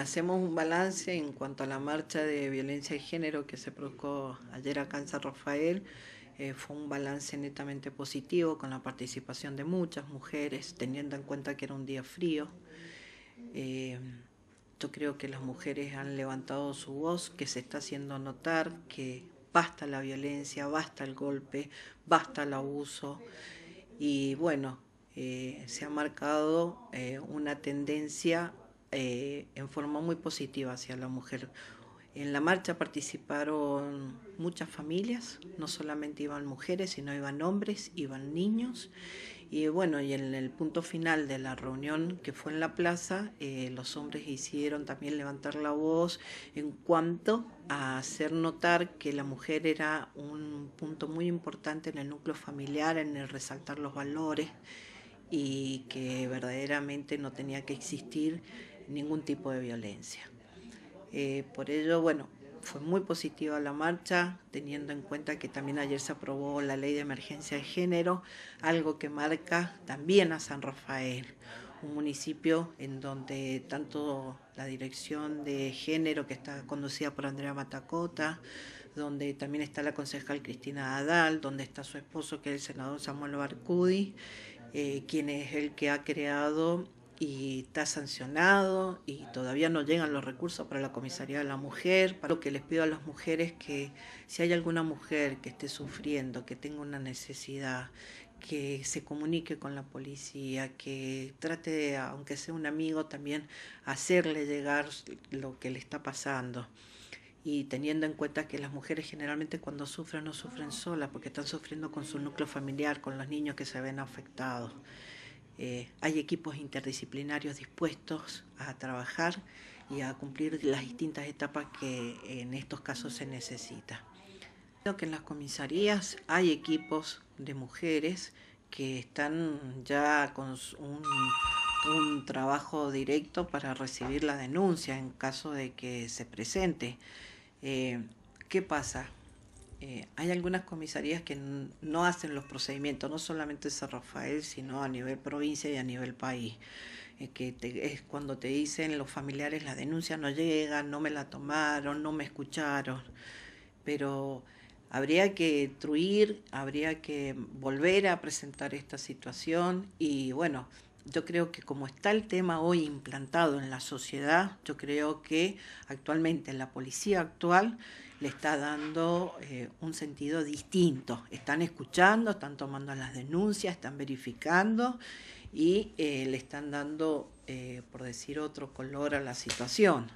Hacemos un balance en cuanto a la marcha de violencia de género que se produjo ayer acá en San Rafael. Eh, fue un balance netamente positivo con la participación de muchas mujeres, teniendo en cuenta que era un día frío. Eh, yo creo que las mujeres han levantado su voz, que se está haciendo notar que basta la violencia, basta el golpe, basta el abuso. Y bueno, eh, se ha marcado una tendencia eh, en forma muy positiva hacia la mujer. En la marcha participaron muchas familias, no solamente iban mujeres, sino iban hombres, iban niños. Y bueno, y en el punto final de la reunión que fue en la plaza, eh, los hombres hicieron también levantar la voz en cuanto a hacer notar que la mujer era un punto muy importante en el núcleo familiar, en el resaltar los valores y que verdaderamente no tenía que existir ningún tipo de violencia. Eh, por ello, bueno, fue muy positiva la marcha, teniendo en cuenta que también ayer se aprobó la ley de emergencia de género, algo que marca también a San Rafael, un municipio en donde tanto la dirección de género que está conducida por Andrea Matacota, donde también está la concejal Cristina Adal, donde está su esposo que es el senador Samuel Barcudi, eh, quien es el que ha creado y está sancionado y todavía no llegan los recursos para la comisaría de la mujer. lo que les pido a las mujeres que si hay alguna mujer que esté sufriendo, que tenga una necesidad, que se comunique con la policía, que trate, aunque sea un amigo, también hacerle llegar lo que le está pasando. Y teniendo en cuenta que las mujeres generalmente cuando sufren no sufren solas, porque están sufriendo con su núcleo familiar, con los niños que se ven afectados. Eh, hay equipos interdisciplinarios dispuestos a trabajar y a cumplir las distintas etapas que en estos casos se necesita. Creo que en las comisarías hay equipos de mujeres que están ya con un, trabajo directo para recibir la denuncia en caso de que se presente. Eh, ¿Qué pasa? Eh, hay algunas comisarías que no hacen los procedimientos, no solamente en San Rafael, sino a nivel provincia y a nivel país. que es cuando te dicen los familiares la denuncia no llega, no me la tomaron, no me escucharon. Pero habría que truir, habría que volver a presentar esta situación y bueno, yo creo que como está el tema hoy implantado en la sociedad, yo creo que actualmente la policía actual le está dando eh, un sentido distinto. Están escuchando, están tomando las denuncias, están verificando y eh, le están dando, eh, por decir otro color, a la situación.